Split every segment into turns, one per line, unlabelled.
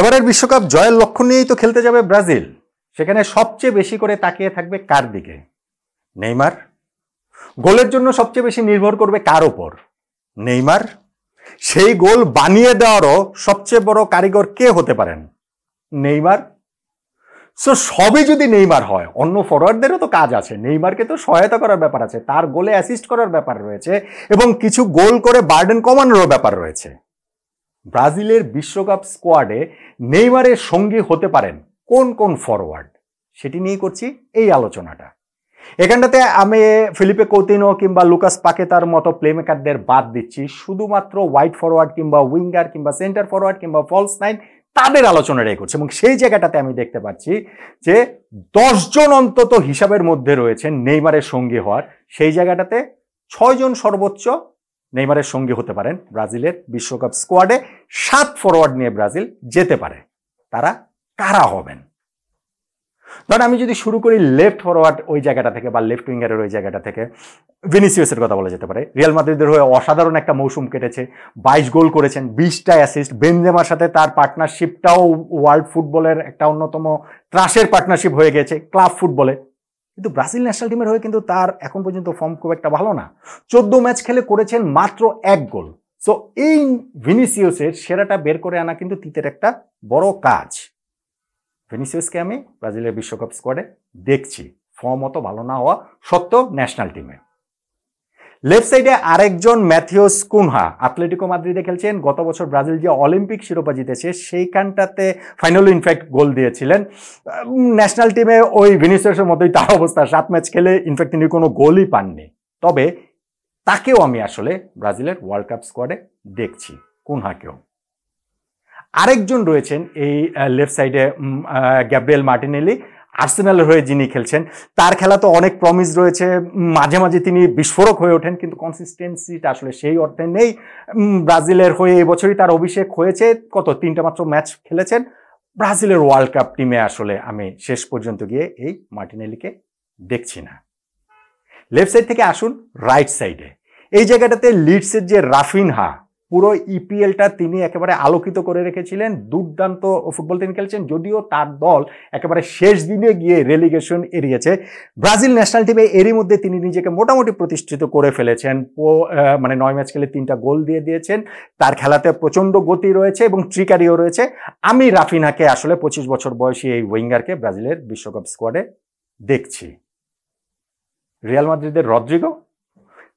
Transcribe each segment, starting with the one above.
এবারের বিশ্বকাপ জয়ের লক্ষ্য নিয়েই তো খেলতে যাবে ব্রাজিল সেখানে সবচেয়ে বেশি করে তাকিয়ে থাকবে কার দিকে নেইমার গোলের জন্য সবচেয়ে বেশি নির্ভর করবে কার ওপর নেইমার সেই গোল বানিয়ে দেওয়ারও সবচেয়ে বড় কারিগর কে হতে পারেন নেইমার সো সবই যদি নেইমার হয় অন্য ফরওয়ার্ডদেরও তো কাজ আছে নেইমারকে তো সহায়তা করার ব্যাপার আছে তার গোলে অ্যাসিস্ট করার ব্যাপার রয়েছে এবং কিছু গোল করে বার্ডেন কমানোরও ব্যাপার রয়েছে ব্রাজিলের বিশ্বকাপ স্কোয়াডে নেইমারের সঙ্গী হতে পারেন কোন কোন ফরওয়ার্ড সেটি নিয়ে করছি এই আলোচনাটা এখানটাতে আমি ফিলিপে কৌতিনো কিংবা লুকাস পাকেতার মতো প্লেমেকারদের বাদ দিচ্ছি শুধুমাত্র হোয়াইট ফরওয়ার্ড কিংবা উইঙ্গার কিংবা সেন্টার ফরওয়ার্ড কিংবা ফলস নাইন তাদের আলোচনাটাই করছে এবং সেই জায়গাটাতে আমি দেখতে পাচ্ছি যে দশজন অন্তত হিসাবের মধ্যে রয়েছে নেইমারের সঙ্গী হওয়ার সেই জায়গাটাতে ছয়জন সর্বোচ্চ নেইমারের সঙ্গী হতে পারেন ব্রাজিলের বিশ্বকাপ স্কোয়াডে সাত ফরওয়ার্ড নিয়ে ব্রাজিল যেতে পারে তারা কারা হবেন ধরেন আমি যদি শুরু করি লেফট ফরওয়ার্ড ওই জায়গাটা থেকে বা লেফট উইঙ্গারের ওই জায়গাটা থেকে ভিনিসিয়াসের কথা বলা যেতে পারে রিয়াল মাদ্রিদের হয়ে অসাধারণ একটা মৌসুম কেটেছে বাইশ গোল করেছেন বিশটা অ্যাসিস্ট বেনজেমার সাথে তার পার্টনারশিপটাও ওয়ার্ল্ড ফুটবলের একটা অন্যতম ত্রাসের পার্টনারশিপ হয়ে গেছে ক্লাব ফুটবলে কিন্তু ব্রাজিল ন্যাশনাল টিমের হয়ে কিন্তু তার এখন পর্যন্ত ফর্ম খুব একটা ভালো না চোদ্দ ম্যাচ খেলে করেছেন মাত্র এক গোল সো এই ভিনিসিয়াসের সেরাটা বের করে আনা কিন্তু তিতের একটা বড় কাজ ভিনিসিয়াসকে আমি ব্রাজিলের বিশ্বকাপ স্কোয়াডে দেখছি ফর্ম অত ভালো না হওয়া সত্ত্বেও ন্যাশনাল টিমে লেফট সাইডে আরেকজন ম্যাথিওস কুনহা আতলেটিকো মাদ্রিদে খেলছেন গত বছর ব্রাজিল যে অলিম্পিক শিরোপা জিতেছে সেইখানটাতে ফাইনাল ইনফ্যাক্ট গোল দিয়েছিলেন ন্যাশনাল টিমে ওই ভিনিসের মতোই তার অবস্থা সাত ম্যাচ খেলে ইনফ্যাক্ট তিনি কোনো গোলই পাননি তবে তাকেও আমি আসলে ব্রাজিলের ওয়ার্ল্ড কাপ স্কোয়াডে দেখছি কুনহাকেও আরেকজন রয়েছেন এই লেফট সাইডে গ্যাব্রিয়েল মার্টিনেলি আর্সেনালের হয়ে যিনি খেলছেন তার খেলা তো অনেক প্রমিস রয়েছে মাঝে মাঝে তিনি বিস্ফোরক হয়ে ওঠেন কিন্তু কনসিস্টেন্সিটা আসলে সেই অর্থে নেই ব্রাজিলের হয়ে এবছরই তার অভিষেক হয়েছে কত তিনটা মাত্র ম্যাচ খেলেছেন ব্রাজিলের ওয়ার্ল্ড কাপ টিমে আসলে আমি শেষ পর্যন্ত গিয়ে এই মার্টিনেলিকে দেখছি না লেফট সাইড থেকে আসুন রাইট সাইডে এই জায়গাটাতে লিডসের যে রাফিনহা পুরো ইপিএলটা e তিনি একেবারে আলোকিত করে রেখেছিলেন দুর্দান্ত ফুটবল তিনি খেলছেন যদিও তার দল একেবারে শেষ দিনে গিয়ে রেলিগেশন এড়িয়েছে ব্রাজিল ন্যাশনাল টিমে এরই মধ্যে তিনি নিজেকে মোটামুটি প্রতিষ্ঠিত করে ফেলেছেন মানে নয় ম্যাচ খেলে তিনটা গোল দিয়ে দিয়েছেন তার খেলাতে প্রচণ্ড গতি রয়েছে এবং ট্রিকারিও রয়েছে আমি রাফিনাকে আসলে পঁচিশ বছর বয়সী এই উইঙ্গারকে ব্রাজিলের বিশ্বকাপ স্কোয়াডে দেখছি রিয়াল মাদ্রিদের রদ্রিগো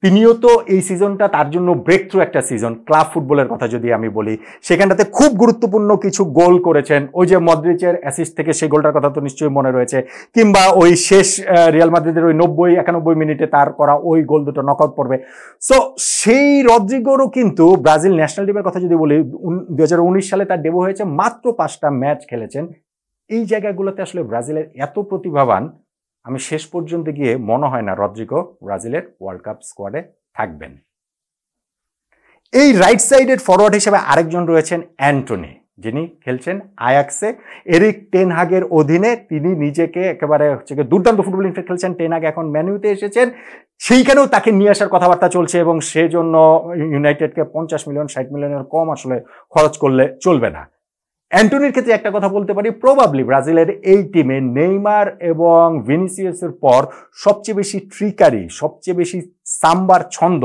তিনিও তো এই সিজনটা তার জন্য ব্রেক থ্রু একটা সিজন ক্লাব ফুটবলের কথা যদি আমি বলি সেখানটাতে খুব গুরুত্বপূর্ণ কিছু গোল করেছেন ওই যে মদ্রিচের অ্যাসিস্ট থেকে সেই গোলটার কথা তো নিশ্চয়ই মনে রয়েছে কিংবা ওই শেষ রিয়াল মাদ্রিদের ওই নব্বই একানব্বই মিনিটে তার করা ওই গোল দুটো নক আউট পড়বে সো সেই রদ্রিগোরও কিন্তু ব্রাজিল ন্যাশনাল টিমের কথা যদি বলি দু সালে তার ডেবু হয়েছে মাত্র পাঁচটা ম্যাচ খেলেছেন এই জায়গাগুলোতে আসলে ব্রাজিলের এত প্রতিভাবান আমি শেষ পর্যন্ত গিয়ে মনে হয় না রদ্রিকো ব্রাজিলের ওয়ার্ল্ড কাপ স্কোয়াডে থাকবেন এই রাইট সাইডের ফরওয়ার্ড হিসেবে আরেকজন রয়েছেন অ্যান্টনি যিনি খেলছেন আয়াক্সে এরিক টেনহাগের অধীনে তিনি নিজেকে একেবারে হচ্ছে দুর্দান্ত ফুটবল ইনফেক্ট খেলছেন টেনহাগ এখন ম্যানুতে এসেছেন সেইখানেও তাকে নিয়ে আসার কথাবার্তা চলছে এবং সেজন্য ইউনাইটেডকে পঞ্চাশ মিলিয়ন ষাট মিলিয়নের কম আসলে খরচ করলে চলবে না অ্যান্টনির ক্ষেত্রে একটা কথা বলতে পারি প্রবাবলি ব্রাজিলের এই টিমে নেইমার এবং ভিনিসিয়াসের পর সবচেয়ে বেশি ট্রিকারি সবচেয়ে বেশি সাম্বার ছন্দ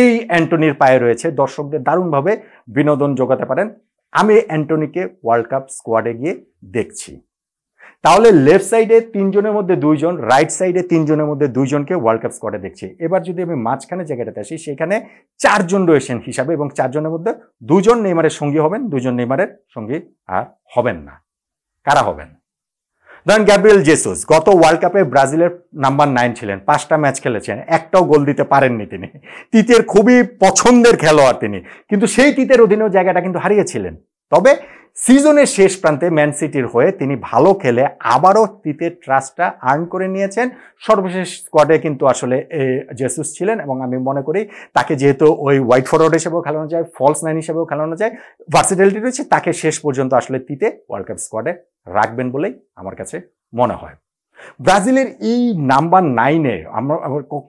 এই অ্যান্টনির পায়ে রয়েছে দর্শকদের দারুণভাবে বিনোদন যোগাতে পারেন আমি অ্যান্টনিকে ওয়ার্ল্ড কাপ স্কোয়াডে গিয়ে দেখছি তাহলে লেফট সাইডে তিনজনের মধ্যে দুইজন রাইট সাইডে তিনজনের মধ্যে দুইজনকে ওয়ার্ল্ড কাপ স্কোয়াডে দেখছি এবার যদি আমি মাঝখানে জায়গাটাতে আসি সেখানে চারজন রয়েছেন হিসাবে এবং চারজনের মধ্যে দুজন নেইমারের সঙ্গী হবেন দুজন নেইমারের সঙ্গী আর হবেন না কারা হবেন ধরেন গ্যাব্রিয়েল জেসুস গত ওয়ার্ল্ড কাপে ব্রাজিলের নাম্বার নাইন ছিলেন পাঁচটা ম্যাচ খেলেছেন একটাও গোল দিতে পারেননি তিনি তিতের খুবই পছন্দের খেলোয়াড় তিনি কিন্তু সেই তিতের অধীনেও জায়গাটা কিন্তু হারিয়েছিলেন তবে সিজনের শেষ প্রান্তে ম্যান সিটির হয়ে তিনি ভালো খেলে আবারও তৃতীয় ট্রাস্টটা আর্ন করে নিয়েছেন সর্বশেষ স্কোয়াডে কিন্তু আসলে জেসুস ছিলেন এবং আমি মনে করি তাকে যেহেতু ওই হোয়াইট ফরওয়ার্ড হিসেবেও খেলানো যায় ফলস নাইন হিসেবেও খেলানো যায় ভার্সিটালিটি রয়েছে তাকে শেষ পর্যন্ত আসলে তিতে ওয়ার্ল্ড কাপ স্কোয়াডে রাখবেন বলেই আমার কাছে মনে হয় ব্রাজিলের এই নাম্বার নাইনে আমরা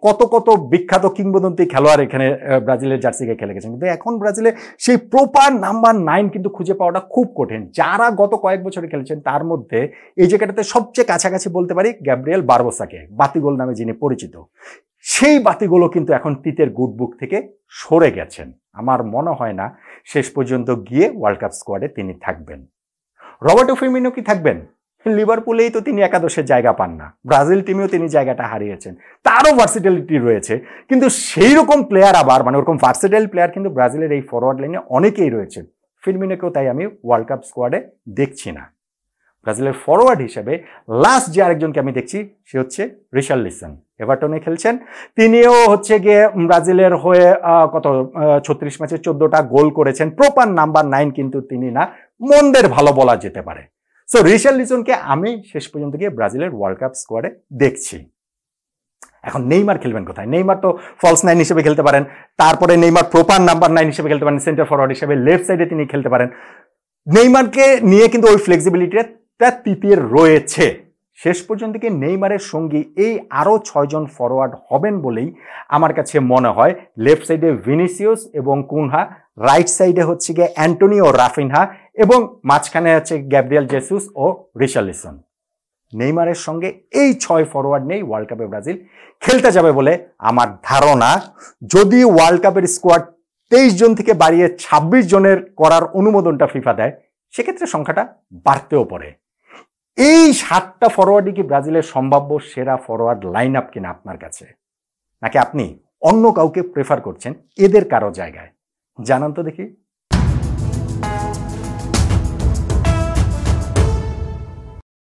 কত কত বিখ্যাত কিংবদন্তি খেলোয়াড় এখানে ব্রাজিলের জার্সিকে খেলে গেছেন কিন্তু এখন ব্রাজিলে সেই প্রপার নাম্বার নাইন কিন্তু খুঁজে পাওয়াটা খুব কঠিন যারা গত কয়েক বছরে খেলেছেন তার মধ্যে এই জায়গাটাতে সবচেয়ে কাছাকাছি বলতে পারি গ্যাব্রিয়েল বারবোসাকে বাতিগোল নামে যিনি পরিচিত সেই বাতিগুলো কিন্তু এখন তিতের গুডবুক থেকে সরে গেছেন আমার মনে হয় না শেষ পর্যন্ত গিয়ে ওয়ার্ল্ড কাপ স্কোয়াডে তিনি থাকবেন রবার্টো ফিমিনো কি থাকবেন লিভারপুলেই তো তিনি একাদশের জায়গা পান না ব্রাজিল টিমেও তিনি জায়গাটা হারিয়েছেন তারও ভার্সিটালিটি রয়েছে কিন্তু সেই রকম প্লেয়ার আবার মানে ওরকম ভার্সিটাইল প্লেয়ার কিন্তু ব্রাজিলের এই ফরওয়ার্ড লাইনে অনেকেই রয়েছে ফিরমিনেকেও তাই আমি ওয়ার্ল্ড কাপ স্কোয়াডে দেখছি না ব্রাজিলের ফরওয়ার্ড হিসেবে লাস্ট যে আরেকজনকে আমি দেখছি সে হচ্ছে রিশাল লিসন এভারটনে খেলছেন তিনিও হচ্ছে গিয়ে ব্রাজিলের হয়ে কত ছত্রিশ ম্যাচে চোদ্দোটা গোল করেছেন প্রপার নাম্বার নাইন কিন্তু তিনি না মন্দের ভালো বলা যেতে পারে সো রিশাল লিজনকে আমি শেষ পর্যন্ত গিয়ে ব্রাজিলের ওয়ার্ল্ড কাপ স্কোয়াডে দেখছি এখন নেইমার খেলবেন কোথায় নেইমার তো ফলস নাইন হিসেবে খেলতে পারেন তারপরে নেইমার প্রপার নাম্বার নাইন হিসেবে খেলতে পারেন সেন্টার ফরওয়ার্ড হিসেবে লেফট সাইডে তিনি খেলতে পারেন নেইমারকে নিয়ে কিন্তু ওই ফ্লেক্সিবিলিটিটা তার পিপিএর রয়েছে শেষ পর্যন্ত কি নেইমারের সঙ্গী এই আরও ছয়জন ফরওয়ার্ড হবেন বলেই আমার কাছে মনে হয় লেফট সাইডে ভিনিসিয়াস এবং কুনহা রাইট সাইডে হচ্ছে গিয়ে অ্যান্টনি ও রাফিনহা এবং মাঝখানে আছে গ্যাব্রিয়াল জেসুস ও রিশালিসন নেইমারের সঙ্গে এই ছয় ফরওয়ার্ড নেই ওয়ার্ল্ড কাপে ব্রাজিল খেলতে যাবে বলে আমার ধারণা যদি ওয়ার্ল্ড কাপের স্কোয়াড তেইশ জন থেকে বাড়িয়ে ২৬ জনের করার অনুমোদনটা ফিফা দেয় সেক্ষেত্রে সংখ্যাটা বাড়তেও পড়ে এই সাতটা ফরওয়ার্ডই কি ব্রাজিলের সম্ভাব্য সেরা ফরওয়ার্ড লাইন আপ কিনা আপনার কাছে নাকি আপনি অন্য কাউকে প্রেফার করছেন এদের কারো জায়গায় জানান তো দেখি